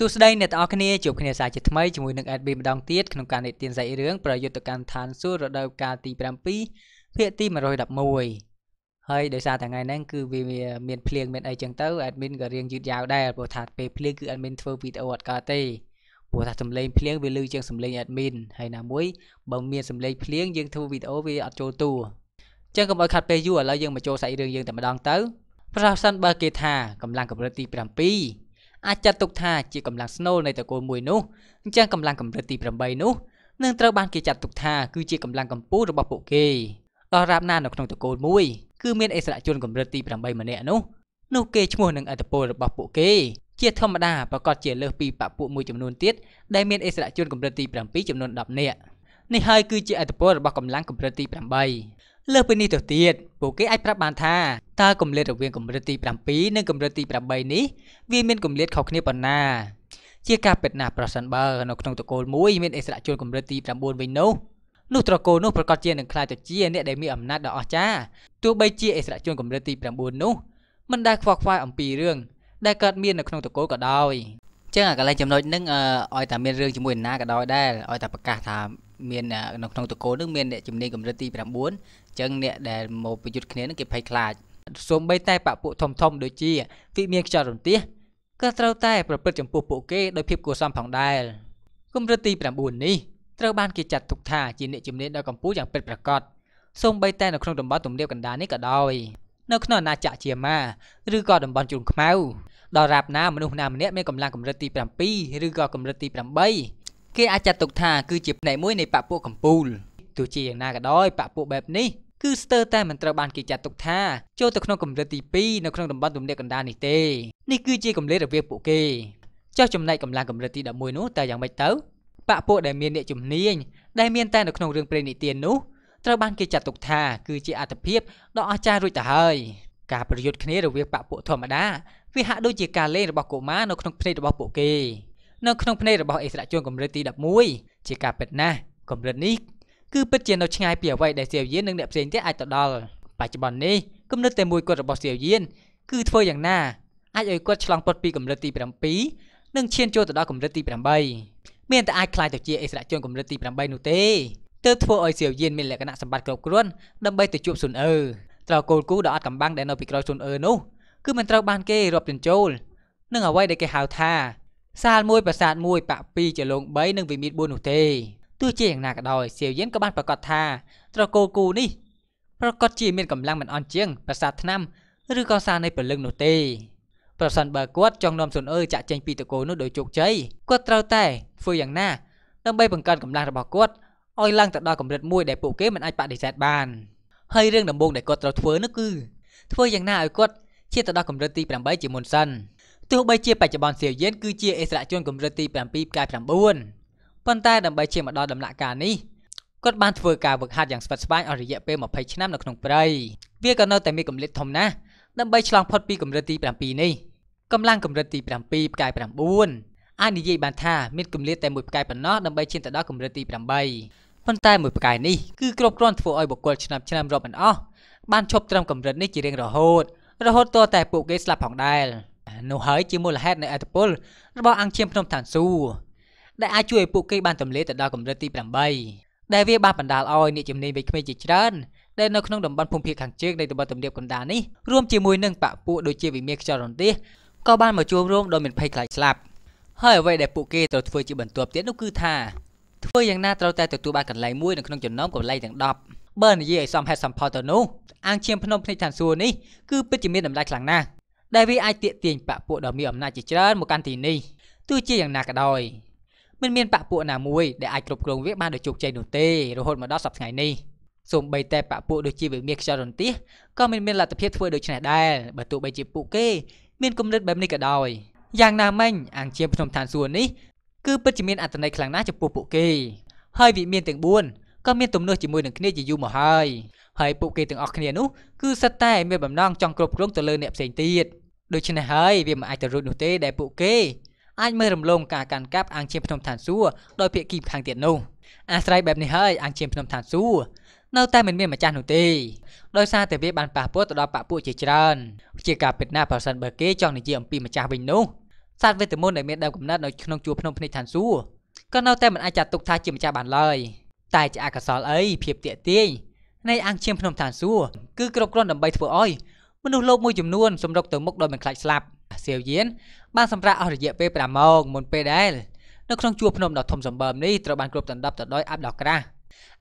សួស្តីអ្នកទាំងអស់គ្នាជួបគ្នាសាជាថ្មីជាមួយនឹង SB ម្ដងទៀតក្នុងការនិទានសាច់រឿងប្រយុទ្ធកម្មឋានសួគ៌រដូវកាលទី7ភាគទី111ហើយដោយសារតែថ្ងៃហ្នឹងគឺវាមានភ្លៀងមានអីចឹងទៅ admin ក៏រៀងយឺតយ៉ាវដែរព្រោះថាពេលភ្លៀងគឺ admin ធ្វើវីដេអូអត់កើតទេព្រោះថាសំឡេងភ្លៀងវាលឺជាងសំឡេង admin ហើយណាមួយបើមានសំឡេងភ្លៀងយើងធ្វើវីដេអូវាអត់ចូលតួចឹងកុំឲ្យខាត់ពេលយូរឥឡូវយើងមកចូលសាច់រឿងយើងតែម្ដងទៅប្រសិនបើគេថាកម្លាំងកម្រិតទី7អាចចាត់ទុកថាជាកម្លាំងស្នូលនៃតកូលមួយនោះអញ្ចឹងកម្លាំងកម្រិតទី8នោះនឹងត្រូវបានគេចាត់ទុកថាគឺជាកម្លាំងកម្ពុជារបស់ពួកគេដល់រាបណានៅក្នុងតកូលមួយគឺមានអិសរាជជនកម្រិតទី8ម្នាក់នោះនោះគេឈ្មោះនឹងអត្តពលរបស់ពួកគេជាធម្មតាប្រកាសជាលើសពីបពពួកមួយចំនួនទៀតដែលមានអិសរាជជនកម្រិតទី7ចំនួន10នាក់នេះហើយគឺជាអត្តពលរបស់កម្លាំងកម្រិតទី8លើសពីនេះទៅទៀតពួកគេអាចប្រាប់បានថាតើកម្រិតរវាងកម្រិតទី7និងកម្រិតទី8នេះវាមានកម្រិតខុសគ្នាប៉ុណ្ណាជាការពិតណាស់ប្រសិនបើនៅក្នុងតកូលមួយមានអិសរាជជនកម្រិតទី9វិញនោះនោះត្រកូលនោះប្រកាសជានឹងក្លាយទៅជាអ្នកដែលមានអំណាចដ៏អស្ចារ្យទោះបីជាអិសរាជជនកម្រិតទី9នោះមិនដែលខ្វល់ខ្វាយអំពីរឿងដែលកើតមាននៅក្នុងតកូលក៏ដោយចឹងអាកន្លែងចំណុចហ្នឹងឲ្យតែមានរឿងជាមួយណាក៏ដោយដែរឲ្យតែប្រកាសថាមាននៅក្នុងតកូលនឹងមានអ្នកជំនាញកម្រិតទី9អញ្ចឹងអ្នកដែលមកប្រយុទ្ធគ្នានឹងគេភ័យខ្លាចសូម្បី តែបពួកធំធំដូចជាវិមានខ្យល់រន្ទះក៏ត្រូវតែ ប្រព្រឹត្តចំពោះពួកគេដោយភាពគួរសមផងដែរកម្រិតទី9នេះត្រូវបានគេចាត់ទុកថាជាអ្នកជំនាញដ៏កម្ពុជាយ៉ាងពិតប្រាកដសូម្បី តែនៅក្នុងតំបន់ទំនាបកណ្ដាលនេះក៏ដោយនៅក្នុងអាណាចក្រជាម៉ាឬក៏តំបន់ជ្រុងខ្មៅដល់រាប់ណាមនុស្សណាម្នាក់មានកម្លាំងកម្រិតទី7ឬក៏កម្រិតទី8គេអាចចាត់ទុកថាគឺជាផ្នែកមួយនៃបពពួកកម្ពុជាទោះជាយ៉ាងណាក៏ដោយ បពពួកបែបនេះគឺស្ទើរតែមិនត្រូវបានគេចាត់ទុកថាចូលទៅក្នុងកម្រិតទី2នៅក្នុងតំបន់ទំនាបកណ្ដាលនេះទេនេះគឺជាកម្រិតរវាងពួកគេចុះចំណែកកម្លាំងកម្រិតទី11នោះតើយ៉ាងម៉េចទៅបពពួកដែលមានអ្នកជំនាញដែលមានតែនៅក្នុងរឿងព្រេងនិទាននោះត្រូវបានគេចាត់ទុកថាគឺជាអត្ថភាពដ៏អស្ចារ្យរួចទៅហើយការប្រយុទ្ធគ្នារវាងបពពួកធម្មតាវាហាក់ដូចជាការលេងរបស់កុមារនៅក្នុងភ្នែករបស់ពួកគេនៅក្នុងភ្នែករបស់អិសរាជជនកម្រិតទី11ជាការពិតណាស់កម្រិតនេះគឺពិតជានៅឆ្ងាយពីអ្វីដែលសៀវយាននិងអ្នកផ្សេងទៀតអាចទៅដល់បច្ចុប្បន្ននេះគំនិតតែមួយគត់របស់សៀវយានគឺធ្វើយ៉ាងណាអាចឲ្យគាត់ឆ្លងផុតពីកម្រិតទី7និងឈានចូលទៅដល់កម្រិតទី8មានតែអាចខ្លាយទៅជាអិសរាជជនកម្រិតទី8នោះទេទើបធ្វើឲ្យសៀវយានមានលក្ខណៈសម្បត្តិគ្រប់គ្រាន់ដើម្បីទៅជួបស៊ុនអឺត្រូវគោលគូដ៏អត់កំបាំងដែលនៅពីក្រោយស៊ុនអឺនោះគឺមិនត្រូវបានគេរាប់បញ្ចូលនឹងអ្វីដែលគេហៅថាសាលមួយប្រាសាទមួយបាក់2ចលង3និងវិមាន4នោះទេទោះជាយ៉ាងណាក៏ដោយសៀវយិនក៏បានប្រកាសថាត្រកូលគូនេះ ប្រកាសជាមានកម្លាំងមិនអន់ជាង ប្រាសាទឆ្នាំឬក៏សារនៃព្រលឹងនោះទេប្រសិនបើគាត់ចង់នាំសុនអើចាក់ចេញពីតកូលនោះដោយជោគជ័យគាត់ត្រូវតែធ្វើយ៉ាងណាដើម្បីបង្កើនកម្លាំងរបស់គាត់ឲ្យឡើងទៅដល់កម្រិតមួយដែលពួកគេមិនអាចបដិសេធបានហើយរឿងដំបូងដែលគាត់ត្រូវធ្វើនោះគឺធ្វើយ៉ាងណាឲ្យគាត់ឈានទៅដល់កម្រិតទី8ជាមុនសិន។ទោះបីជាបច្ចុប្បន្នសៀវយេនគឺជាអិសរាជជន កម្រិតទី7ផ្កាយ9ប៉ុន្តែដើម្បីឈានមកដល់ដំណាក់កាលនេះគាត់បានធ្វើការវឹកហាត់យ៉ាងស្វិតស្វាញអស់រយៈពេល20ឆ្នាំនៅក្នុងព្រៃវាក៏នៅតែមានកម្រិតធំណាស់ដើម្បីឆ្លងផុតពីកម្រិតទី7នេះកម្លាំងកម្រិតទី7ផ្កាយ9អាចនិយាយបានថាមានកម្រិតតែមួយផ្កាយប៉ុណ្ណោះដើម្បីឈានទៅដល់កម្រិតទី8ប៉ុន្តែមួយផ្កាយនេះគឺគ្រប់គ្រាន់ធ្វើឲ្យបុគ្គលឆ្នាំឆ្នាំរាប់មិនអស់បានឈប់ត្រឹមកម្រិតនេះជារៀងរហូតរហូតទាល់តែពួកគេស្លាប់ផងដែរនោះហើយជាមូលហេតុនៃអត្តពល របស់អង្គឈាមភ្នំតានស៊ូដែលអាចជួយឲ្យពួកគេបានទម្លាយទៅដល់កម្រិតទី8ដែលវាបានបណ្ដាលឲ្យអ្នកជំនាញវ័យក្មេងជាច្រើនដែលនៅក្នុងតំបន់ភូមិភាគខាងជើងនៃតំបន់ទំនាបកណ្ដាលនេះរួមជាមួយនឹងបពពួកដូចជាវិមាខ្យល់រន្ទះក៏បានមកជួបរួមដោយមានភ័យខ្លាចស្លាប់ហើយអ្វីដែលពួកគេត្រូវធ្វើជាបន្ទាប់ទៀតនោះគឺថាធ្វើយ៉ាងណាត្រូវតែទទួលបានកន្លែងមួយនៅក្នុងចំណោមកន្លែងទាំង10បើនិយាយឲ្យសមហេតុសមផលទៅនោះអាងឈាមភ្នំភ្នែកឋានសួរនេះគឺពិតជាមានតម្លៃខ្លាំងណាស់ដែលវាអាចទាក់ទាញបពពួកដ៏មានអំណាចជាច្រើនមកកាន់ទីនេះទោះជាយ៉ាងណាក៏ដោយមិនមានបពពួកណាមួយដែលអាចគ្រប់គ្រងវាបានដោយជោគជ័យនោះទេរហូតមកដល់សប្តាហ៍ថ្ងៃនេះសូម្បីតែបពពួកដូចជាវិមាខ្យល់រន្ទះក៏មិនមានលទ្ធភាពធ្វើដូច្នេះដែរបើទោះបីជាពួកគេ មានគំនិតបែបនេះក៏ដោយយ៉ាងណាមិញអង្គជាភ្នំឋានសួគ៌នេះគឺពិតជាមានអត្ថន័យខ្លាំងណាស់ចំពោះពួកគេ ហើយវិមានទាំង4ក៏មានទំនាស់ជាមួយនឹងគ្នាជាយូរមកហើយហើយពួកគេទាំងអស់គ្នានោះគឺសិតតែមានបំណងចង់គ្រប់គ្រងទៅលើអ្នកផ្សេងទៀតដូច្នេះហើយវាមិនអាចទៅរួចនោះទេដែលពួកគេអាចមើលរំលងការកាន់កាប់អាងឈាមភ្នំឋានសួគ៌ដោយភាគីខាងទៀតនោះអាស្រ័យបែបនេះហើយអាងឈាមភ្នំឋានសួគ៌នៅតែមិនមានម្ចាស់នោះទេដោយសារតែវាបានប៉ះពាល់ទៅដល់បពុជាច្រើនជាការពិតណាស់ប្រសិនបើគេចង់និយាយអំពីម្ចាស់វិញនោះសត្វវេទមន្តដែលមានដើមកំណត់នៅក្នុងជួរភ្នំភ្នែកឋានសួគ៌ក៏នៅតែមិនអាចចាត់ទុកថាជាម្ចាស់បានឡើយតែជាអកុសលអីភាពតាកទាញនៃអង្គឈាមភ្នំឋានសួគ៌គឺគ្រប់គ្រាន់ដើម្បីធ្វើឲ្យមនុស្សលោកមួយចំនួនសម្រុកទៅមុខដោយមិនខ្លាចស្លាប់សៀវយៀនបានសម្រាកអស់រយៈពេល5ម៉ោងមុនពេលដែលនៅក្នុងជួរភ្នំដ៏ធំសម្បើមនេះត្រូវបានគ្រប់ដណ្ដប់ទៅដោយអាប់ដោះក្រាស់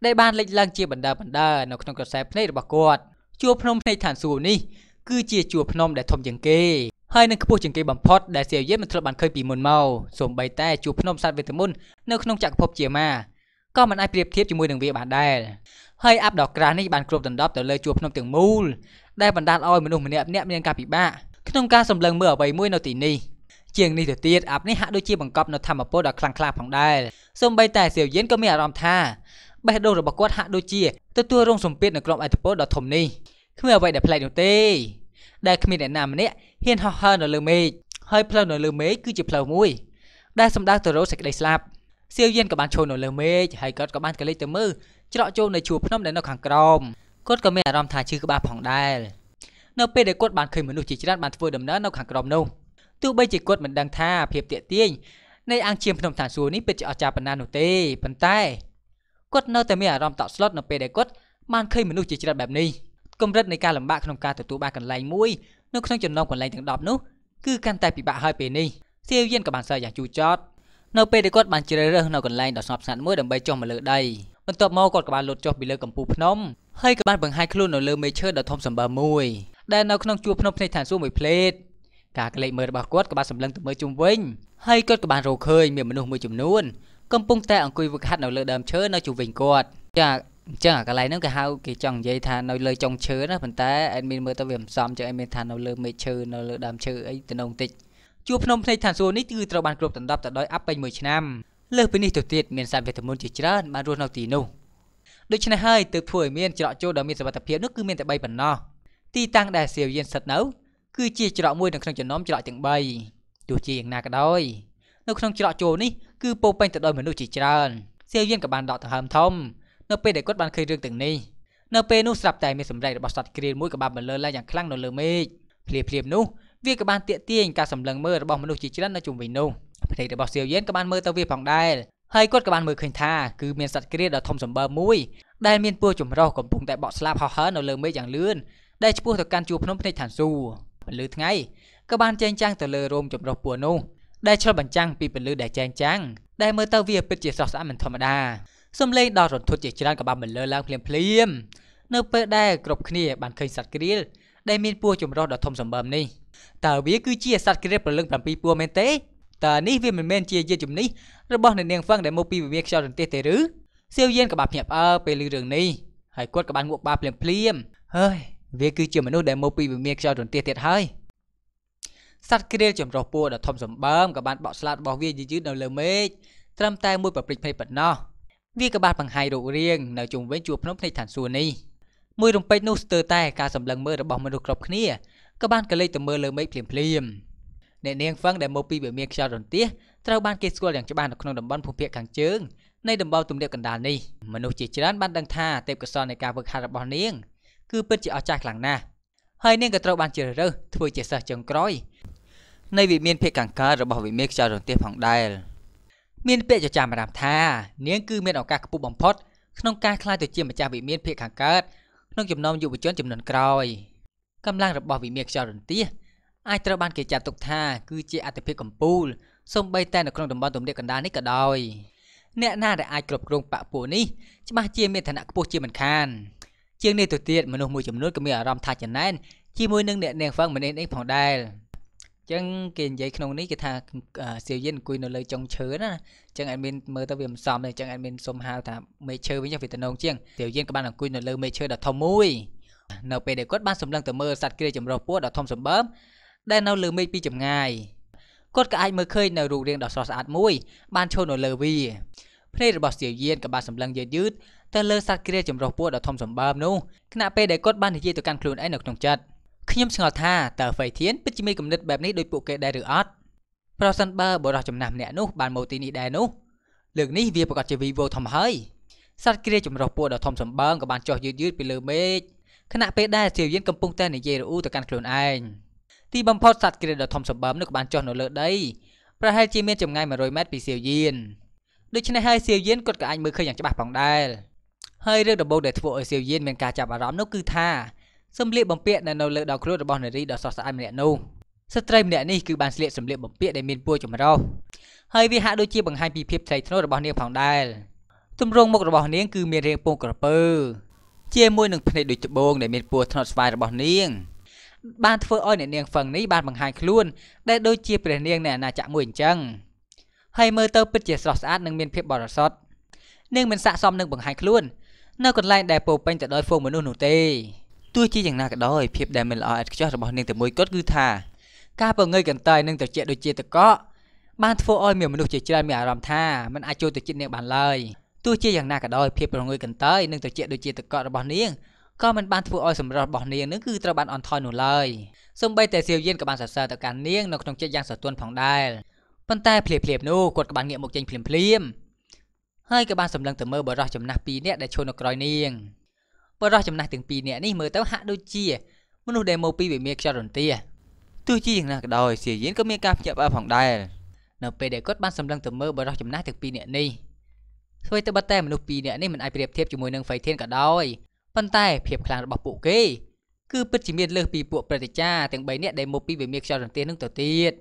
ដែលបានលេចឡើងជាបណ្ដើបណ្ដើនៅក្នុងក្រសែភ្នែករបស់គាត់ជួរភ្នំភ្នែកឋានសួគ៌នេះគឺជាជួរភ្នំដែលធំជាងគេហើយនឹងខ្ពស់ជាងគេបំផុតដែលសៀវយៀនមិនធ្លាប់បានឃើញពីមុនមកសូម្បីតែជួរភ្នំសត្វវេទមន្តនៅក្នុងចក្រភពជាមាក៏មិនអាចប្រៀបធៀបជាមួយនឹងវាបានដែរហើយអាប់ដ៏ក្រាស់នេះបានគ្របដណ្ដប់ទៅលើជួរភ្នំទាំងមូលដែលបណ្ដាលឲ្យមនុស្សម្នាក់ៗមានការពិបាកក្នុងការសម្លឹងមើលអ្វីមួយនៅទីនេះជាងនេះទៅទៀតអាប់នេះហាក់ដូចជាបង្កប់នៅធម្មពលដ៏ខ្លាំងក្លាផងដែរសូម្បីតែសៀវយិនក៏មានអារម្មណ៍ថាបេះដូងរបស់គាត់ហាក់ដូចជាទទួលរងសម្ពាធនៅក្រុមអធិពលដ៏ធំនេះគ្មានអ្វីដែលប្លែកនោះទេដែលគ្មានអ្នកណាម្នាក់ហ៊ានហោះហើរនៅលើមេឃហើយផ្លូវនៅលើមេឃគឺជាផ្លូវមួយដែលសំដៅទៅរកសេចក្តីស្លាប់សៀវយានក៏បានឈរនៅលើមេឃហើយគាត់ក៏បានកលេចទៅមើលច្រកចូលនៅជួរភ្នំដែលនៅខាងក្រោមគាត់ក៏មានអារម្មណ៍ថាឈឺក្បាលផងដែរនៅពេលដែលគាត់បានឃើញមនុស្សជាច្រើនបានធ្វើដំណើរនៅខាងក្រោមនោះទោះបីជាគាត់មិនដឹងថាភាពទាក់ទាញនៃអាងឈាមភ្នំឋានសួគ៌នេះពិតជាអស្ចារ្យប៉ុណ្ណានោះទេប៉ុន្តែគាត់នៅតែមានអារម្មណ៍តក់ស្លុតនៅពេលដែលគាត់បានឃើញមនុស្សជាច្រើនបែបនេះកម្រិតនៃការលំបាកក្នុងការទទួលបានកន្លែងមួយនៅក្នុងចំណោមកន្លែងទាំង10នោះគឺកាន់តែពិបាកហើយពេលនេះសៀវយានក៏បានសើយ៉ាងជូរចត់នៅពេលដែលគាត់បានជ្រើសរើសនៅកន្លែងដ៏ស្ងប់ស្ងាត់មួយដើម្បីចុះមកលើដីបន្ទាប់មកគាត់ក៏បានលោតចុះពីលើកំពូលភ្នំហើយក៏បានបង្ហាយខ្លួននៅលើមេឈើដ៏ធំសម្បើមួយដែលនៅក្នុងជួរភ្នំភ្នែកឋានសួគ៌មួយភ្លេតការក្លែកមើលរបស់គាត់ក៏បានសម្លឹងទៅមើលជុំវិញហើយគាត់ក៏បានរកឃើញមានមនុស្សមួយចំនួនកំពុងតែអង្គុយវឹកហាត់នៅលើដើមឈើនៅជុំវិញគាត់ចាអញ្ចឹងអាកន្លែងហ្នឹងគេហៅគេចង់និយាយថានៅលើចុងឈើណាប៉ុន្តែអេដមីនមើលទៅវាមិនសមជាងអេដមីនថានៅលើមេឃឈើនៅលើដើមឈើអីទៅនងតិចជួរភ្នំភ្នែកឋានសួគ៌នេះគឺត្រូវបានគ្របដណ្ដប់ទៅដោយអាប់ពេញមួយឆ្នាំលើសពីនេះទៅទៀតមានសត្វវេទមន្តជាច្រើនបានរស់នៅទីនោះដូច្នេះហើយទើបធ្វើឲ្យមានច្រកចូលដ៏មានសុវត្ថិភាពនោះគឺមានតែ3ប៉ុណ្ណោះទីតាំងដែលសៀវយានស្ថិតនៅគឺជាច្រកមួយនៅក្នុងចំណោមច្រកទាំង3ទោះជាយ៉ាងណាក៏ដោយ នៅក្នុងច្រកចូលនេះគឺពោពេញទៅដោយមនុស្សជាច្រើនសៀវយានក៏បានដកដង្ហើមធំនៅពេលដែលគាត់បានឃើញរឿងទាំងនេះនៅពេលនោះស្រាប់តែមានសម្ដែងរបស់សត្វក្រៀលមួយក៏បានបន្លឺឡើងយ៉ាងខ្លាំងនៅលើមេឃភ្លាភ្លាមនោះវាក៏បានទាក់ទាញការសម្លឹងមើលរបស់មនុស្សជាច្រើននៅជុំវិញនោះប្រទេសរបស់សៀវយេនក៏បានមើលទៅវាផងដែរហើយគាត់ក៏បានមើលឃើញថាគឺមានសត្វក្រៀលដ៏ធំសម្បើមួយដែលមានពូជចម្រុះកំពុងតែបក់ស្លាបហោះហើរនៅលើមេឃយ៉ាងលឿនដែលឈ្មោះទៅកាន់ជួរភ្នំភ្នែកឋានសួគ៌ពលឺថ្ងៃក៏បានចែងចាំងទៅលើរោមចម្រុះពូនោះដែលឆ្លុះបញ្ចាំងពីពលឺដែលចែងចាំងដែលមើលទៅវាពិតជាស្រស់ស្អាតមិនធម្មតាសំឡេងដ៏រន្ធត់ជាច្រើនក៏បានបន្លឺឡើងភ្លាមភ្លាមនៅ ពេលដែលគ្រប់គ្នា បានឃើញសត្វក្រៀលដែលមានពូជចម្រុះដ៏ធំសម្បើមនេះតើវាគឺជាសត្វក្រៀបប្រលឹង7ពួរមែនទេតើនេះវាមិនមែនជាយាជំនិះរបស់អ្នកនាងហ្វឹងដែលមកពីវិវាខ្យល់រន្ទះទេឬសៀវយានក៏បានភ្ញាក់ផ្អើលពេលឮរឿងនេះហើយគាត់ក៏បានងក់បាភ្លាមភ្លាមហើយវាគឺជាមនុស្សដែលមកពីវិមានខ្យល់រន្ទះទៀតហើយសត្វក្រៀលចម្រុះពណ៌ដ៏ធំសម្បើមក៏បានបក់ស្លាតរបស់វាយឺតនៅលើមេឃត្រឹមតែមួយប្រព្រិចភេទប៉ុណ្ណោះវាក៏បានបង្ហាយរូបរាងនៅជុំវិញជួរភ្នំភ្នែកឋានសួគ៌នេះមួយរំពេចនោះស្ទើរតែការសម្លឹងមើលរបស់មនុស្សគ្រប់គ្នាក៏បានកលេចទៅមើលលើមេឃភ្លាមៗអ្នកនាងហ្វឹងដែលមកពីវិមានខ្យល់រន្ទះត្រូវបានគេស្គាល់យ៉ាងច្បាស់នៅក្នុងតំបន់ភូមិភាគខាងជើងនៃតំបន់ទំនាបកណ្ដាលនេះមនុស្សជាច្រើនបានដឹងថាទេពកោសល្យនៃការហ្វឹកហាត់របស់នាងគឺពិតជាអស្ចារ្យខ្លាំងណាស់ហើយនាងក៏ត្រូវបានជ្រើសរើសធ្វើជាសិស្សចុងក្រោយនៃវិមានភាគខាងកើតរបស់វិមានខ្យល់រន្ទះផងដែរមានពាក្យចចាមរាមថានាងគឺមានឱកាសខ្ពស់បំផុត ក្នុងការក្លាយទៅជាម្ចាស់វិមានភាគខាងកើតក្នុងចំណោមយុវជន ចំនួនក្រោយកម្លាំងរបស់វិមានខ្យល់រន្ទះអាចត្រូវបានគេចាត់ទុកថាគឺជាអតិភិបកម្ពូលសូម្បីតែនៅក្នុងតំបន់ទំនាបកណ្ដាលនេះក៏ដោយអ្នកណាដែលអាចគ្រប់គ្រងបពពួកនេះច្បាស់ជាមានឋានៈខ្ពស់ជាមិនខានជាងនេះទៅទៀតមនុស្សមួយចំនួនក៏មានអារម្មណ៍ថាចំណែនជាមួយនឹងអ្នកនាងហ្វឹងម្នាក់នេះផងដែរចឹងគេនិយាយក្នុងនេះគេថាសៀវយានអង្គុយនៅលើចុងឈើណាចឹងអេដមីនមើលទៅវាមិនសមទេចឹងអេដមីនសុំហៅថាមេឈើវិញវាទៅនងជាងសៀវយានក៏បានអង្គុយនៅលើមេឈើដ៏ធំមួយនៅពេលដែលគាត់បានសម្លឹងទៅមើលសត្វគ្រាចម្រុះពណ៌ដ៏ធំសម្បើមដែលនៅលើមេឃពីចម្ងាយគាត់ក៏អាចមើលឃើញនៅរូបរាងដ៏ស្រស់ស្អាតមួយ បានឈរនៅលើវាភ្នែករបស់សៀវយានក៏បានសម្លឹងយឺតយឺតទៅលើសត្វគ្រាចម្រុះពណ៌ដ៏ធំសម្បើមនោះខណៈពេលដែលគាត់បាននិយាយទៅកាន់ខ្លួនឯងនៅក្នុងចិត្តខ្ញុំឆ្ងល់ថាតើហ្វេធានពិតជាមានគំនិតបែបនេះដោយពួកគេដែរឬអត់ប្រសិនបើបរិះចំណាស់ម្នាក់នោះបានមកទីនេះដែរនោះ លើកនេះវាប្រកាសជាវីវោធំហើយសត្វគ្រាចម្រុះពណ៌ដ៏ធំសម្បើមក៏បានចុះយឺតយឺតពីលើមេឃខណៈពេលដែលទាវយានកំពុងតែនិយាយរអ៊ូទៅកាន់ខ្លួនឯងទីបំផុតសត្វក្រៀលដ៏ធំសម្បើមនោះក៏បានចុះនៅលើដីប្រហែលជាមានចម្ងាយ100ម៉ែត្រពីសៀវយានដូច្នេះហើយសៀវយានគាត់ក៏អាចមើលឃើញយ៉ាងច្បាស់ផងដែរហើយរឿងដំបូងដែលធ្វើឲ្យសៀវយានមានការចាប់អារម្មណ៍នោះគឺថាសម្លៀកបំពាក់ដែលនៅលើដងខ្លួនរបស់នារីដ៏ស្រស់ស្អាតម្នាក់នោះស្ត្រីម្នាក់នេះគឺបានស្លៀកសម្លៀកបំពាក់ដែលមានពណ៌ចម្រុះហើយវាហាក់ដូចជាបង្ហាញពីភាពថ្លៃថ្នូររបស់នាងផងដែរទម្រង់មុខរបស់នាងគឺមានរាងពងក្រពើជាមួយនឹងភ្នែកដូចត្បូងដែលមានពណ៌ត្នោតស្វាយរបស់នាង បានធ្វើឲ្យអ្នកនាងហ្វឹងនេះបានបង្ហាញខ្លួនដែលដូចជាព្រះនាងនៃអាណាចក្រមួយអញ្ចឹងហើយមើលទៅពិតជាស្រស់ស្អាតនិងមានភាពបរិសុទ្ធនាងមិនស័កសមនឹងបង្ហាញខ្លួននៅកន្លែងដែលពោពេញទៅដោយហ្វូងមនុស្សនោះទេទោះជាយ៉ាងណាក៏ដោយភាពដែលមិនល្អឥតខ្ចោះរបស់នាងតែមួយគត់គឺថាការពង្ើយកន្តើយនិងត្រជាក់ដូចជាតកកបានធ្វើឲ្យមានមនុស្សជាច្រើនមានអារម្មណ៍ថាមិនអាចចូលទៅចិត្តនាងបានឡើយទោះជាយ៉ាងណាក៏ដោយភាពរងើយកន្តើយនិងត្រជាក់ដូចជាទឹកកករបស់នាងក៏មិនបានធ្វើឲ្យសម្រស់របស់នាងនឹងគឺត្រូវបានអន់ថយនោះឡើយសូម្បីតែសៀវយានក៏បានសរសើរទៅកាន់នាងនៅក្នុងចិត្តយ៉ាងសន្ទន់ផងដែរប៉ុន្តែភ្លាមៗនោះគាត់ក៏បានងាកមកចេញភ្លាមៗហើយក៏បានសម្លឹងទៅមើលបរិះចំណាស់ពីរនាក់ដែលឈរនៅក្រោយនាងបរិះចំណាស់ទាំងពីរនាក់នេះមើលទៅហាក់ដូចជាមនុស្សដែលមកពីវិមានខ្យល់រន្ទះទោះជាយ៉ាងណាក៏ដោយសៀវយានក៏មានការភ្ញាក់ផ្អើលផងដែរនៅពេលដែលគាត់បានសម្លឹងទៅមើលបរិះចំណាស់ទាំងពីរនាក់នេះស្វ័យត្បិតតែមនុស្សពីរនាក់នេះមិនអាចប្រៀបធៀបជាមួយនឹងហ្វៃធានក៏ដោយប៉ុន្តែភាពខ្លាំងរបស់ពួកគេ គឺពិតជាមានលើសពីពួកប្រតិចាទាំង3នាក់ដែលមកពីវិមានខ្យល់រន្ទះនឹងទៅទៀត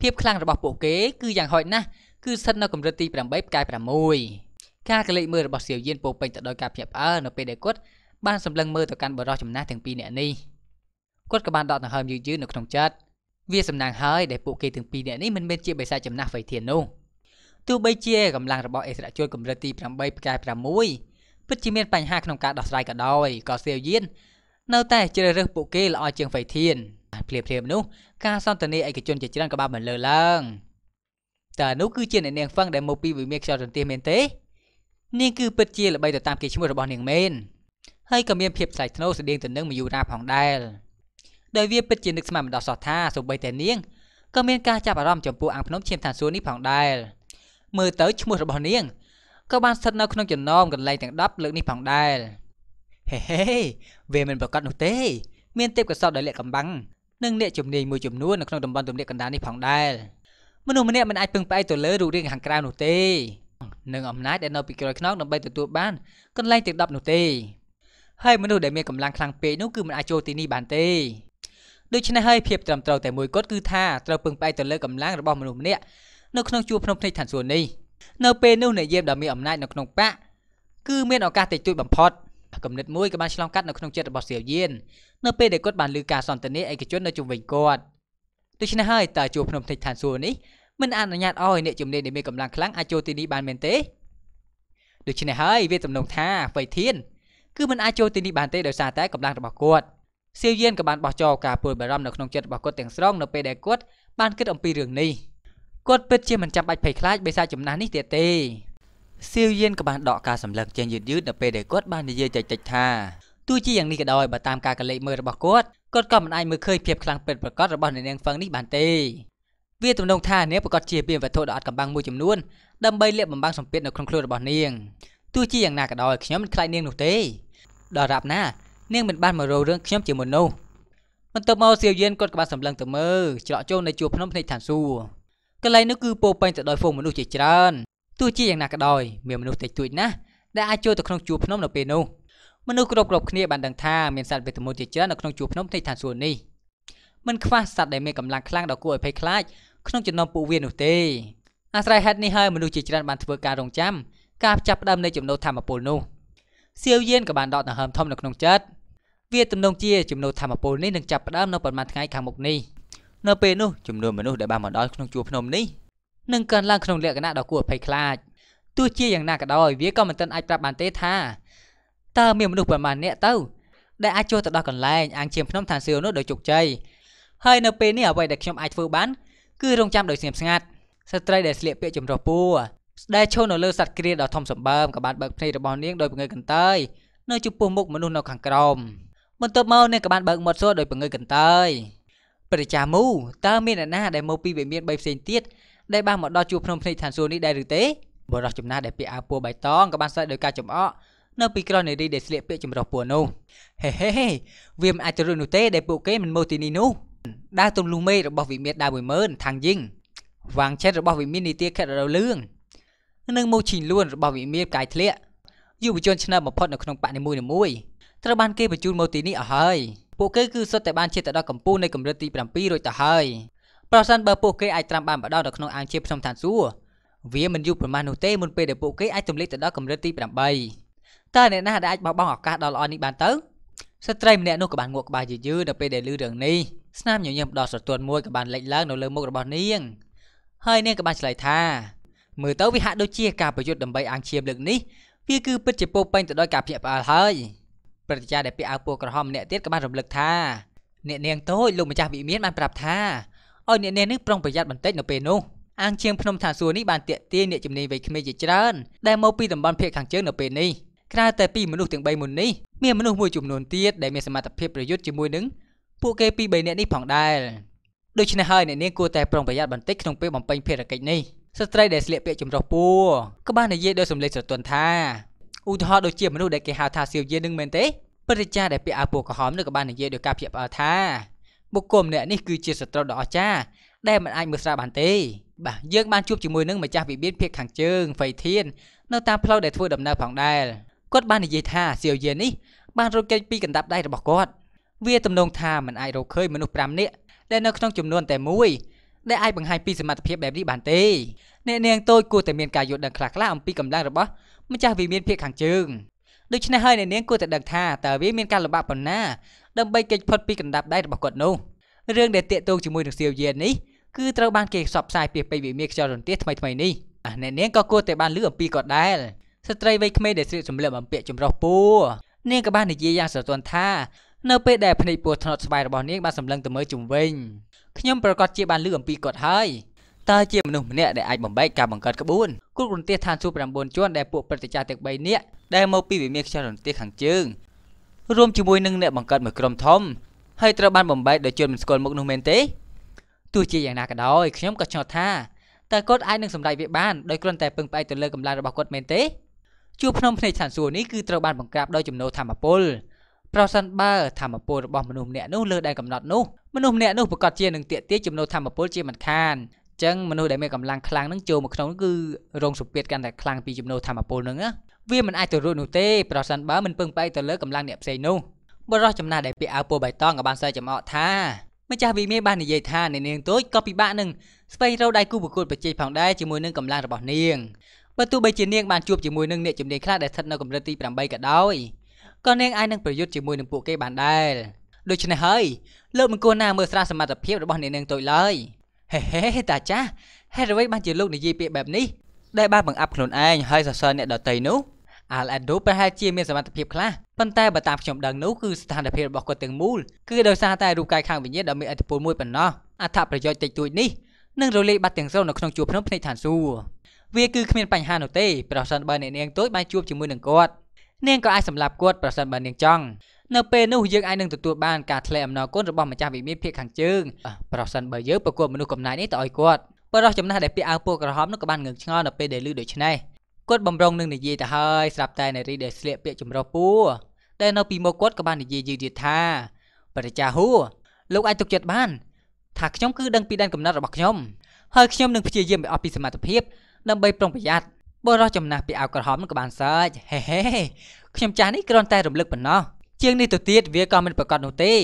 ភាពខ្លាំងរបស់ពួកគេគឺយ៉ាងហោចណាស់គឺស្ថិតនៅកម្រិតទី8ផ្កាយ6ការកលេចមើលរបស់សៀវយានពោពេញទៅដោយការភ្ញាក់ផ្អើលនៅពេលដែលគាត់បានសម្លឹងមើលទៅកាន់បរិសចំណាស់ទាំងពីរនាក់នេះគាត់ក៏បានដកដង្ហើមយឺតៗនៅក្នុងចិត្តវាសំណាងហើយដែលពួកគេទាំងពីរនាក់នេះមិនមែនជាបិសាចចំណាស់អ្វីធាននោះ។ទោះបីជាកម្លាំងរបស់អេស្រាជួយកម្រិតទី8ផ្កាយ6ពិតជាមានបញ្ហាក្នុងការដោះស្រាយក៏ដោយក៏សៀវយៀននៅតែជ្រើសរើសពួកគេល្អជាងហ្វៃធានភ្លាមភ្លាមនោះការសន្ទនាឯកជនជាច្រើនក៏បានបន្លឺឡើងតើនោះគឺជាអ្នកនាងហ្វឹងដែលមកពីវិមានខ្យល់រន្ទះមែនទេនាងគឺ ពិតជាល្បីទៅតាមគេឈ្មោះរបស់នាងមែនហើយក៏មានភាពថ្លៃថ្នូរស្តៀងទៅនឹងមយូរាផងដែរដោយវាពិតជានឹកស្មានមិនដោះសោះថាសូម្បីតែនាងក៏មានការចាប់អារម្មណ៍ចំពោះអាងភ្នំឈាមឋានសួគ៌នេះផងដែរមើលទៅឈ្មោះរបស់នាងក៏បានស្ថិតនៅក្នុងចំណោមកន្លែងទាំង10លើកនេះផងដែរហេហេវាមិនប្រកាសនោះទេមានទេពកសោបដែលលាក់កំបាំងនិងអ្នកជំនាញមួយចំនួននៅក្នុងតំបន់ទំនាបកណ្ដាលនេះផងដែរមនុស្សម្នាក់មិនអាចពឹងផ្អែកទៅលើរូបរាងខាងក្រៅនោះទេនិងអំណាចដែលនៅពីក្រោយខ្នងដើម្បីទទួលបាន កន្លែងទាំង10នោះទេហើយមនុស្សដែលមានកម្លាំងខ្លាំងពេកនោះគឺមិនអាចចូលទីនេះបានទេដូច្នេះហើយភាពត្រឹមត្រូវតែមួយគត់គឺថាត្រូវពឹងផ្អែកទៅលើកម្លាំងរបស់មនុស្សម្នាក់នៅក្នុងជួរភ្នំភ្នែកឋានសួគ៌នេះនៅ ពេលនោះអ្នកយាមដ៏មានអំណាចនៅក្នុងបកគឺមានឱកាសតិចតួចបំផុតគំនិតមួយក៏បានឆ្លងកាត់នៅក្នុងចិត្តរបស់សៀវយាននៅពេលដែលគាត់បានលើការសន្ទនាឯកជននៅជុំវិញគាត់ដូច្នេះហើយតើជួរភ្នំភ្នែកឋានសួគ៌នេះមិនអនុញ្ញាតឲ្យអ្នកជំនាញដែលមានកម្លាំងខ្លាំងអាចចូលទីនេះបានមែនទេដូច្នេះហើយ វាទំនងថាហ្វៃធានគឺមិនអាចចូលទីនេះបានទេដោយសារតែកម្លាំងរបស់គាត់សៀវយានក៏បានបោះចោលការព្រួយបារម្ភនៅក្នុងចិត្តរបស់គាត់ទាំងស្រុងនៅពេលដែលគាត់បានគិតអំពីរឿងនេះ។គាត់ពិតជាមិនចាំបាច់ភ័យខ្លាចបិសាចចំណាស់នេះទៀតទេសៀវយានក៏បានដកការសម្លឹងចេញយឺតយឺតនៅពេលដែលគាត់បាននិយាយតិចតិចថាទោះជាយ៉ាងនេះក៏ដោយបើតាមការកលេចមើលរបស់គាត់គាត់ក៏មិនអាចមើលឃើញភាពខ្លាំងពិតប្រាកដរបស់អ្នកនាងហ្វឹងនេះបានទេវាទំនងថានាងប្រកាសជាមានវត្ថុដ៏អត់កំបាំងមួយចំនួនដើម្បីលាបបំបាំងសម្ពាធនៅក្នុងខ្លួនរបស់នាងទោះជាយ៉ាងណាក៏ដោយខ្ញុំមិនខ្លាចនាងនោះទេដល់រាប់ណា នាងមិនបានមករោរឿងខ្ញុំជាមុននោះបន្ទាប់មកសៀវយានគាត់ក៏បានសម្លឹងទៅមើលច្រកចូលនៅជួរភ្នំភ្នែកឋានសួគ៌កន្លែងនោះគឺពោពេញទៅដោយហ្វូងមនុស្សជាច្រើនទោះជាយ៉ាងណាក៏ដោយមានមនុស្សតិចតួចណាស់ដែលអាចចូលទៅក្នុងជួរភ្នំនៅពេលនោះមនុស្សគ្រប់គ្រប់គ្នាបានដឹងថាមានសត្វវេទមន្តជាច្រើននៅក្នុងជួរភ្នំទីឋានសួគ៌នេះមិនខ្វះសត្វដែលមានកម្លាំងខ្លាំងដល់គួរឲ្យភ័យខ្លាច ក្នុងចំណោមពួកវានោះទេអាស្រ័យហេតុនេះហើយមនុស្សជាច្រើនបានធ្វើការរងចាំការចាប់ផ្ដើមនៃចំណោទធម្មពលនោះសៀវយានក៏បានដកដង្ហើមធំនៅក្នុងចិត្តវាទំនងជាចំណោទធម្មពលនេះនឹងចាប់ផ្ដើមនៅប្រហែលថ្ងៃខាងមុខនេះនៅពេលនោះចំនួនមនុស្សដែលបានមកដល់ក្នុងជួរភ្នំនេះនឹងកើនឡើងក្នុងលក្ខណៈដ៏គួរភ័យខ្លាចទោះជាយ៉ាងណាក៏ដោយវាក៏មិនទាន់អាចប្រាប់បានទេថាតើមានមនុស្សប្រមាណអ្នកទៅ ដែលអាចចូលទៅដល់កន្លែងអាងឈាមភ្នំឋានសៀវនោះដោយជោគជ័យហើយនៅពេលនេះអ្វីដែលខ្ញុំអាចធ្វើបានគឺរងចាំដោយស្ងៀមស្ងាត់ស្ត្រីដែលស្លៀកពាក់ចម្រុះពួរដែលឈរនៅលើសត្វគ្រាដ៏ធំសម្បើមក៏បានបើកភ្នែករបស់នាងដោយពង្ើកន្តើយនៅចំពោះមុខមនុស្សនៅខាងក្រោមបន្ទាប់មកនាងក៏បានបើកមាត់សួរដោយពង្ើកន្តើយព្រះចាមូតើមានអ្នកណាដែលមកពីវិមាន3ផ្សេងទៀតដែលបានមកដល់ជួរភ្នំភ្នែកឋានសួគ៌នេះដែរឬទេបរិសុទ្ធចំណាស់ដែលពាក់អាវពណ៌បៃតងក៏បានស្រែកដោយការចំអកនៅពីក្រោយនារីដែលស្លៀកពាក់ចម្រុះពណ៌នោះហេហេវាមិនអាចទៅរួចនោះទេដែលពួកគេមិនមកទីនេះនោះដើរទម្លុះមេរបស់វិមានដើរ10000ថាងយីងវាងចិត្តរបស់វិមាននីតិខិតរលឿងនិងមូឈីនលួន របស់វិមានកាយធ្លាក់យុវជនឆ្នាំបំផុតនៅក្នុងបកនីមួយៗត្រូវបាន គេបញ្ជូនមកទីនេះអស់ហើយពួកគេគឺសុទ្ធតែបានឈានទៅដល់កម្ពស់នៃកម្រិតទី7រួចទៅហើយប្រសិនបើពួកគេអាចត្រាំបានបដោនៅក្នុងអាងជាភ្នំឋានសួគ៌វាមិនយូរប្រមាណនោះទេមុនពេលដែលពួកគេអាចទម្លាក់ទៅដល់កម្រិតទី8តើអ្នកណាដែលអាចបោះបង់ឱកាសដ៏ល្អនេះបានទៅស្ត្រីម្នាក់នោះក៏បានងក់ក្បាលយឺយឺនៅពេលដែលឮរឿងនេះស្នាមញញឹមដ៏ស្រទន់មួយក៏បានលេចឡើងនៅលើមុខរបស់នាង ហើយនាងក៏បានឆ្លើយថាមើលទៅវាហាក់ដូចជា ការប្រយុទ្ធដើម្បីអាងឈាមលើកនេះវាគឺពិតជាពោពេញទៅដោយការភ្ញាក់ផ្អើលហើយ។ព្រឹទ្ធាចារ្យដែលពាក់អាវពណ៌ក្រហមម្នាក់ទៀតក៏បានរំលឹកថាអ្នកនាងតូចលោកម្ចាស់វិមានបានប្រាប់ថាឲ្យអ្នកនាងនេះប្រុងប្រយ័ត្នបន្តិចនៅពេលនោះអាងជាងភ្នំថាសួរនេះបានតាក់ទាញអ្នកជំនាញវ័យក្មេងជាច្រើន ដែលមកពីតំបន់ភូមិខាងជើងនៅពេលនេះក្រៅតែពីមនុស្សទាំង3មុននេះមានមនុស្សមួយចំនួនទៀតដែលមានសមត្ថភាពប្រយុទ្ធជាមួយនឹងពួកគេពី3នាក់នេះផងដែរដូច្នេះហើយអ្នកនាងគួរតែប្រុងប្រយ័ត្នបន្តិចក្នុងពេលបំពេញភារកិច្ចនេះស្ត្រីដែលស្លៀកពាក់ចម្រុះពួរក៏បាននិយាយដោយសំឡេងស្រទន់ថាឧទាហរណ៍ដូចជាមនុស្សដែលគេហៅថាសៀវយានឹងមែនទេព្រឹទ្ធាចារ្យដែលពាក់អាវពណ៌ក្រហមនោះក៏បាននិយាយដោយការភ្ញាក់ផ្អើលថាបុគ្គលម្នាក់នេះគឺជាសត្រូវដ៏អស្ចារ្យដែលមិនអាចមើលស្រាលបានទេបាទយើងបានជួបជាមួយនឹងម្ចាស់វិមានភៀកខាងជើងហ្វៃធាននៅតាមផ្លូវដែលធ្វើដំណើរផងដែរគាត់បាននិយាយថាសៀវយាននេះបានរត់គេចពីកណ្ដាប់ដៃរបស់គាត់វាទំនងថាមិនអាចរកឃើញមនុស្ស5នាក់ដែលនៅក្នុងចំនួនតែមួយដែលអាចបង្ហាញពីសមត្ថភាពបែបនេះបានទេអ្នកនាងតូចគួរតែមានការយល់ដឹងខ្លះៗអំពីកម្លាំងរបស់ម្ចាស់វិមានភាគខាងជើងដូច្នេះហើយអ្នកនាងគួរតែដឹងថាតើវាមានការលំបាកប៉ុណ្ណាដើម្បីគេចផុតពីកណ្ដាប់ដៃរបស់គាត់នោះរឿងដែលតាកតងជាមួយនឹងសៀវយាននេះគឺត្រូវបានគេផ្សព្វផ្សាយពីពេជ្រវិមានខ្យល់រន្ទះថ្មីថ្មីនេះអ្នកនាងក៏គួរតែបានលឺអំពីគាត់ដែរស្ត្រីវ័យក្មេងដែលស្លៀកសម្លៀកបំពាក់ចម្រុះពូនាងក៏បាននិយាយយ៉ាងស្រទន់ថានៅពេលដែលភ្នែកពូថ្នត់ស្វាយរបស់នាងបានសម្លឹងទៅមើលជុំវិញខ្ញុំប្រកាសជាបានលឺអំពីគាត់ហើយតើជាមនុស្សម្នាក់ដែលអាចបំបែកការបង្កើតក្បួនគ្រប់រន្ទះឋានសួគ៌9ជាន់ដែលពួកព្រឹទ្ធាចារ្យទាំង3នាក់ដែលមកពីវិមានខ្យល់រន្ទះខាងជើងរួមជាមួយនឹងអ្នកបង្កើតមួយក្រុមធំហើយត្រូវបានបំបែកដោយជនមិនស្គាល់មុខនោះមែនទេទោះជាយ៉ាងណាក៏ដោយខ្ញុំក៏ឆ្ងល់ថាតើគាត់អាចនឹងសម្រេចវាបានដោយគ្រាន់តែពឹងផ្អែកទៅលើកម្លាំងរបស់គាត់មែនទេជួបភ្នំភ្នែកឋានសួគ៌នេះគឺត្រូវបានបង្ក្រាបដោយចំណោធម្មពលប្រសិនបើធម្មពលរបស់មនុស្សម្នាក់នោះលើដែលកំណត់នោះមនុស្សម្នាក់នោះប្រកាសជានឹងទាក់ទាញចំណូលធម្មពលជាមិនខានចឹងមនុស្សដែលមានកម្លាំងខ្លាំងនឹងចូលមកក្នុងគឺរងសម្ពាធកាន់តែខ្លាំងពីចំណូលធម្មពលនឹងណាវាមិនអាចទៅរួចនោះទេប្រសិនបើមិនពឹងផ្អែកទៅលើកម្លាំងអ្នកផ្សេងនោះបរិសុទ្ធចំណាស់ដែលពាក់អាវពណ៌បៃតងក៏បានសើចំអកថាម្ចាស់វិមេបាននិយាយថាអ្នកនាងទូចក៏ពិបាកនឹងស្វែងរកដៃគូប្រកួតប្រជែងផងដែរជាមួយនឹងកម្លាំងរបស់នាងបើទោះបីជានាងបានជួបជាមួយនឹងអ្នកជំនាញខ្លះដែលស្ថិតនៅកម្រិតទី8ក៏ដោយក៏នាងអាចនឹងប្រយុទ្ធជាមួយនឹងពួកគេបានដែរដូច្នេះហើយលោកមិនគួរណាមើលស្រាលសមត្ថភាពរបស់អ្នកនាងតូចឡើយហេហេតាចាស់ហេតុអ្វីបានជាលោកនិយាយពាក្យបែបនេះដែលបានបង្អាប់ខ្លួនឯងហើយសរសើរអ្នកដតីនោះអាល់អេដូប្រហែលជាមានសមត្ថភាពខ្លះប៉ុន្តែបើតាមខ្ញុំដឹងនោះគឺស្ថានភាពរបស់គាត់ទាំងមូលគឺដោយសារតែរូបកាយខាងវិញ្ញាណដ៏មានឥទ្ធិពលមួយប៉ុណ្ណោះអត្ថប្រយោជន៍តិចតួចនេះនឹងរលាយបាត់ទាំងស្រុងនៅក្នុងជួរភ្នំភ្នែកឋានសួគ៌វាគឺគ្មានបញ្ហានោះទេប្រសិនបើអ្នកនាងតូចបានជួបជាមួយនឹងគាត់នាងក៏អាចសម្លាប់គាត់ប្រសិនបើនាងចង់នៅពេលនោះយើងអាចនឹងទទួលបានការថ្លែងអំណរគុណរបស់ម្ចាស់វិមានភាគខាងជើងប្រសិនបើយើងប្រគល់មនុស្សកំណាចនេះទៅឲ្យគាត់បរិសុទ្ធចំណាស់ដែលពាក់អាវពណ៌ក្រហមនោះក៏បានងើកឆ្ងល់នៅពេលដែលឮដូច្នេះគាត់បំរុងនឹងនិយាយទៅហើយស្រាប់តែនារីដែលស្លៀកពាក់ចម្រុះពូដែលនៅពីមុខគាត់ក៏បាននិយាយយឺតទៀតថាប្រជាហួរលោកអាចទុកចិត្តបានថាខ្ញុំគឺដឹងពីដែនកំណត់របស់ខ្ញុំហើយខ្ញុំនឹងព្យាយាមឲ្យអស់ពីសមត្ថភាពដើម្បីប្រុងប្រយ័ត្នបុរសចំណាស់ពាក់អាវក្រហមក៏បានសើចហេហេខ្ញុំចាស់នេះគ្រាន់តែរំលឹកប៉ុណ្ណោះជាងនេះទៅទៀតវាក៏មិនប្រកាសនោះទេ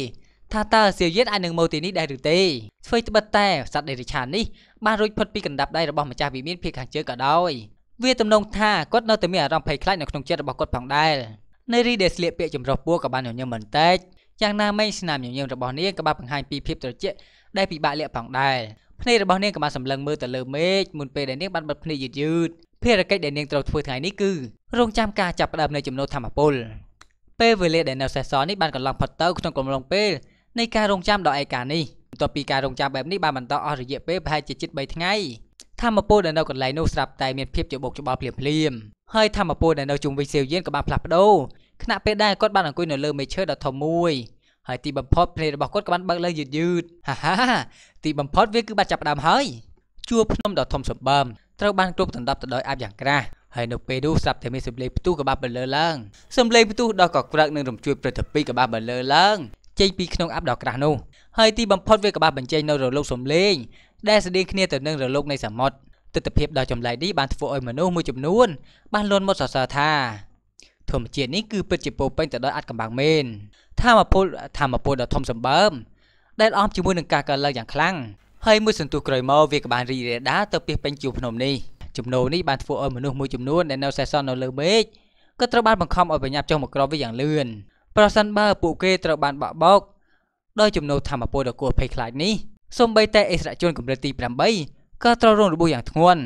ថាតើសៀវយានអាចនឹងមកទីនេះដែរឬទេធ្វើត្បិតតែសត្វដេរិឆាននេះបានរួចផុតពីកណ្ដាប់ដៃរបស់ម្ចាស់វិមានភៀកខាងជើងក៏ដោយវាទំនងថាគាត់នៅតែមានអារម្មណ៍ភ័យខ្លាចនៅក្នុងចិត្តរបស់គាត់ផងដែរនារីដែលស្លៀកពាក់ចម្រុះពណ៌ក៏បានញញឹមបន្តិចយ៉ាងណាមិញស្នាមញញឹមរបស់នាងក៏បានបង្ហាញពីភាពត្រជាក់ដែលពិបាកលាក់ផងដែរភ្នែករបស់នាងក៏បានសម្លឹងមើលទៅលើមេឃមុនពេលដែលនាងបានបិទភ្នែកយឺតយឺតភារកិច្ចដែលនាងត្រូវធ្វើថ្ងៃនេះគឺរងចាំការចាប់ផ្ដើមនៃចំណូលធម្មពលពេលវេលាដែលនៅសេសសល់នេះបានកន្លងផុតទៅក្នុងកំឡុងពេលនៃការរងចាំដ៏ឯកានេះបន្ទាប់ពីការរងចាំបែបនេះបានបន្តអស់រយៈពេលប្រហែលជាជិត3ថ្ងៃធម្មពលដែលនៅកន្លែងនោះស្រាប់តែមានភាពជាបោកច្បល់ភ្លាមភ្លាមហើយធម្មពលដែលនៅជុំវិញសៀវយានក៏បានផ្លាស់ប្ដូរខណៈពេលដែរគាត់បានអង្គុយនៅលើមេឈើដ៏ធំមួយហើយទីបំផុតភ្នែករបស់គាត់ក៏បានបើកឡើងយឺតយឺតហាហាទីបំផុតវាគឺបានចាប់ដើមហើយ ជួរភ្នំដ៏ធំសម្បើមត្រូវបានគ្រប់ដណ្ដប់ទៅដោយអាប់យ៉ាងក្រាស់ហើយនៅពេលនោះស្រាប់តែមានសម្លេងផ្ទុះក្បាលបលើឡើងសម្លេងផ្ទុះដ៏កក្រឹកនិងរំជួយព្រឹទ្ធពីក្បាលបលើឡើងចេញពីក្នុងអាប់ដ៏ក្រាស់នោះហើយទីបំផុតវាក្បាលបញ្ចេញនៅរលកសម្លេងដែលស្តីងគ្នាទៅនឹងរលកនៃសមុទ្រទិដ្ឋភាពដ៏ចម្លែកនេះបានធ្វើឲ្យមនុស្សមួយចំនួន បានលន់មកសរសើរថាធម្មជាតិនេះគឺពិតជាពោពេញទៅដោយអត្តកម្បាំងមែនធម្មពលធម្មពលដ៏ធំសម្បើមដែលអមជាមួយនឹងការកើនឡើងយ៉ាងខ្លាំងហើយមួយសន្ទុះក្រោយមកវាក៏បានរីករាលដាលទៅពាសពេញជួរភ្នំនេះចំនួននេះបានធ្វើឲ្យមនុស្សមួយចំនួនដែលនៅសេសសល់នៅលើមេឃក៏ត្រូវបានបង្ខំឲ្យប្រញាប់ចុះមកក្រោបវាយ៉ាងលឿនប្រសិនបើពួកគេត្រូវបានបាក់បោកដោយចំនួនធម្មពលដ៏គួរភ័យខ្លាចនេះសូម្បីតែអិសរាជជនកម្រិតទី8ក៏ត្រូវរងរបួសយ៉ាងធ្ងន់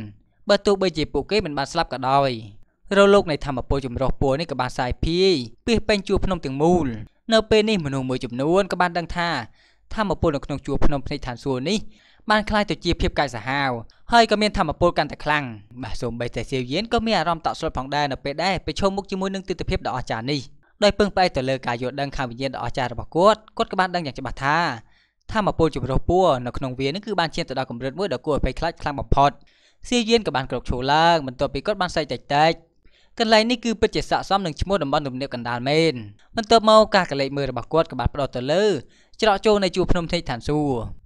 បើទោះបីជាពួកគេមិនបានស្លាប់ក៏ដោយរលកនៃធម្មពលចម្រុះពលនេះក៏បានសាយភាយពីពេញជួរភ្នំទាំងមូលនៅពេលនេះមនុស្សមួយចំនួនក៏បានដឹងថាធម្មពលនៅក្នុងជួរភ្នំភ្នែកឋានសួគ៌នេះបានคล้ายទៅជា ភាពកាចសាហាវហើយក៏មានធម្មពលកាន់តែខ្លាំងបាទសូម្បីតែសៀវយានក៏មានអារម្មណ៍តក់ស្លុតផងដែរនៅពេលដែរប្រឈមមុខជាមួយនឹងទិដ្ឋភាពដ៏អស្ចារ្យនេះដោយពឹងផ្អែកទៅលើការយល់ដឹងខាងវិញ្ញាណដ៏អស្ចារ្យរបស់គាត់គាត់ក៏បានដឹងយ៉ាងច្បាស់ថាធម្មពលជំរោះពួរនៅក្នុងវានឹងគឺបានឈានទៅដល់កម្រិតមួយដ៏គួរឲ្យភ័យខ្លាចខ្លាំងបំផុតសៀវយានក៏បានក្រោកឈរឡើងបន្ទាប់ពីគាត់បានសែកតិចតិចកន្លែងនេះគឺពិតជាស័ក្តិសមនឹងឈ្មោះតំបន់ទំនាបកណ្ដាលមែនបន្ទាប់មកការកលេចមើលរបស់គាត់ក៏បានផ្ដោតទៅលើច្រកចូលនៃជួរភ្នំថេកឋានសួគ៌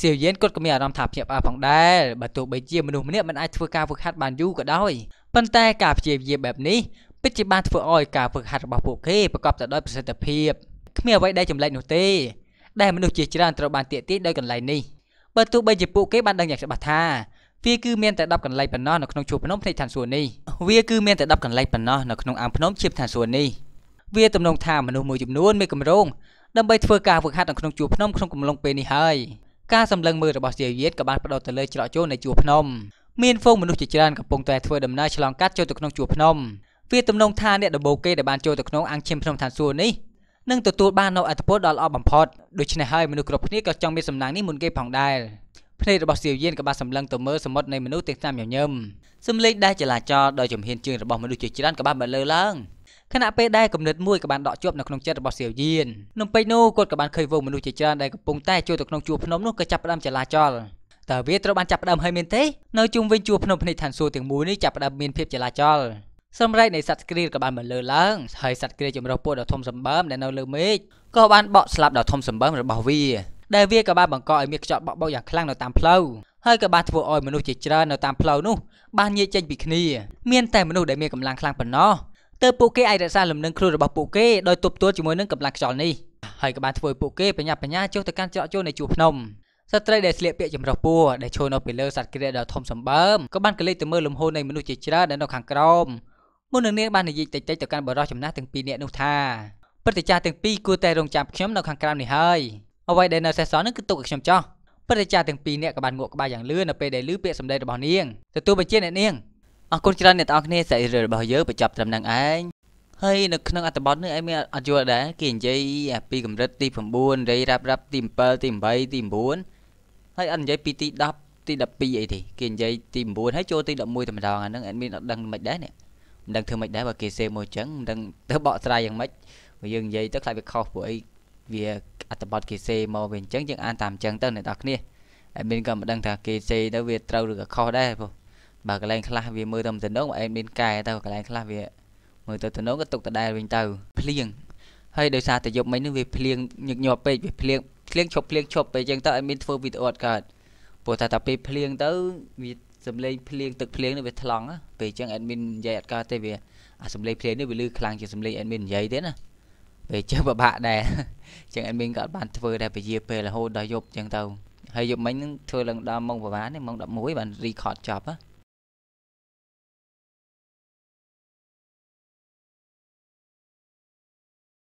សៀវយេនគាត់ក៏មានអារម្មណ៍ថាភ្ញាក់ផ្អើលផងដែរបើទោះបីជាមនុស្សម្នាក់មិនអាចធ្វើការហ្វឹកហាត់បានយូរក៏ដោយប៉ុន្តែការព្យាយាមបែបនេះពិតជាបានធ្វើឲ្យការហ្វឹកហាត់របស់ពួកគេប្រកបទៅដោយប្រសិទ្ធភាពគ្មានអ្វីដែលចម្លែកនោះទេដែលមនុស្សជាច្រើនត្រូវបានទាក់ទាញដោយកន្លែងនេះបើទោះបីជាពួកគេបានដឹងយ៉ាងច្បាស់ថាវាគឺមានតែ10កន្លែងប៉ុណ្ណោះនៅក្នុងជួរភ្នំភ្នែកឋានសួគ៌នេះវាគឺមានតែ10កន្លែងប៉ុណ្ណោះនៅក្នុងអាងភ្នំឈៀបឋានសួគ៌នេះវាទំនងថាមនុស្សមួយចំនួនមានកម្រងដើម្បីធ្វើការហ្វឹកហាត់នៅក្នុងជួរភ្នំក្នុងកំឡុងពេលនេះហើយការសម្លឹងមើលរបស់ជាវៀតក៏បានផ្ដោតទៅលើច្រកចូលនៃជួរភ្នំមានហ្វូងមនុស្សជាច្រើនកំពុងតែធ្វើដំណើរឆ្លងកាត់ចូលទៅក្នុងជួរភ្នំវាទំនងថាអ្នកដំបូងគេដែលបានចូលទៅក្នុងអង្គឈាមភ្នំឋានសួគ៌នេះនឹងទទួលបាននូវអត្ថប្រយោជន៍ដ៏ល្អបំផុតដូច្នេះហើយមនុស្សគ្រប់គ្នាក៏ចង់មានសំណាងនេះមុនគេផងដែរភ្នែករបស់សៀវយៀនក៏បានសម្លឹងទៅមើលសមុទ្រនៃមនុស្សទាំងតាមញញឹមសំលេងដែលចលាចលដោយជំហានជើងរបស់មនុស្សជាច្រើនក៏បានបន្លឺឡើងខណៈពេលដែលគំនិតមួយក៏បានដកជាប់នៅក្នុងចិត្តរបស់សៀវយៀននៅពេលនោះគាត់ក៏បានឃើញវងមនុស្សជាច្រើនដែលកំពុងតែចូលទៅក្នុងជួរភ្នំនោះក៏ចាប់ផ្ដើមចលាចលតើវាត្រូវបានចាប់ផ្ដើមហើយមែនទេនៅជុំវិញជួរភ្នំភ្នែកឋានសួគ៌ទាំងមូលនេះចាប់ផ្ដើមមានភាពចលាចលសម្រែកនៃសត្វក្រៀលក៏បានបន្លឺឡើងហើយសត្វក្រៀលចម្រុះពោះដ៏ធំសម្បើមដែលនៅលើមេឃក៏បានបក់ស្លាប់ដ៏ធំសម្បើមរបស់វាដែលវាក៏បានបង្កឲ្យមានខ្យល់បក់បោកយ៉ាងខ្លាំងនៅតាមផ្លូវហើយក៏បានធ្វើឲ្យមនុស្សជាច្រើននៅតាមផ្លូវនោះបានញៀចចេញពីគ្នាមានតែមនុស្សដែលមានកម្លាំងខ្លាំងប៉ុណ្ណោះទើបពួកគេអាចរក្សាលំនឹងខ្លួនរបស់ពួកគេដោយទប់ទល់ជាមួយនឹងកម្លាំងខ្យល់នេះហើយក៏បានធ្វើឲ្យពួកគេបញ្ញាបញ្ញាចុះទៅកាន់ច្រកចូលនៃជួរភ្នំស្ត្រីដែលស្លៀកពាក់ចម្រុះពួរដែលឈរនៅពីលើសត្វក្រាដ៏ធំសម្បើមក៏បានកលេចទៅមើលលំហូរនៃមនុស្សជាច្រើនដែលនៅខាងក្រោមមុននឹងនាងបាននិយាយតិចៗទៅកាន់បរិសុទ្ធចំណាស់ទាំងពីរនាក់នោះថាព្រឹត្តិការណ៍ទាំងពីរគួរតែរង ចាំខ្ញុំនៅខាងក្រោមនេះហើយអ្វីដែលនៅសេសសល់នឹងគឺទុកឲ្យខ្ញុំចោះព្រឹត្តិការណ៍ទាំងពីរនាក់ក៏បានងក់ក្បាលយ៉ាងលឿននៅពេលដែលឮពាក្យសម្ដីរបស់នាងទទួលបញ្ជាអ្នកនាងអរគុណច្រើនអ្នកទាំងអស់គ្នាសាច់រឿងរបស់យើងបញ្ចប់ត្រឹមនឹងឯងហើយនៅក្នុងអត្ថបទនេះឯងមានអត់យល់ដែរគេនិយាយពីកម្រិតទី9រៃរ៉ាប់រ៉ាប់ទី7ទី8ទី9ហើយអត់និយាយពីទី10ទី12អីទេគេនិយាយទី9ហើយចូលទី11តែម្ដងអាហ្នឹងអត់មានអត់ដឹងមិនដែរនេះមិនដឹងធ្វើមិនដែរបើគេសេមកចឹងមិនដឹងទៅបកស្រាយយ៉ាងម៉េចបើយើងនិយាយទៅខ្លាចវាខុសពួកអីវាអត្ថបទគេសេមកវាអញ្ចឹងយើងអានតាមអញ្ចឹងទៅអ្នកនរគ្នាអត់មានក៏មិនដឹងថាគេសេទៅវាត្រូវឬក៏ខុសដែរព្រោះបើកន្លែងខ្លះវាមើលទៅមិនទំនងឯងមានកែទៅកន្លែងខ្លះវាមើលទៅទំនងក៏ទុកដដែលវិញទៅភ្លៀងហើយដោយសារតែយប់មិញនេះវាភ្លៀងញឹកញាប់ពេកវាភ្លៀងភ្លៀងឈប់ភ្លៀងឈប់ពេកអញ្ចឹងទៅឯងមានធ្វើវីដេអូអត់កើតព្រោះតែតែពេលភ្លៀងទៅវាសំឡេងភ្លៀងទឹកភ្លៀងនេះវាថ្លង់ពេលអញ្ចឹងអេដមីននិយាយអត់កើតទេវាអាសំឡេងភ្លេងនេះវាលឺខ្លាំងជាងសំឡេងអេដមីននិយាយទៀតណាពេលចឹងពិបាកដែរចឹងអេដមីនក៏អត់បានធ្វើដែរពជាពេលរហូតដល់យប់ចឹងទៅហើយយប់មិញនឹងធ្វើឡើងដល់ម៉ោងប្រហែលម៉ោង11បានរីកອດចប់ណា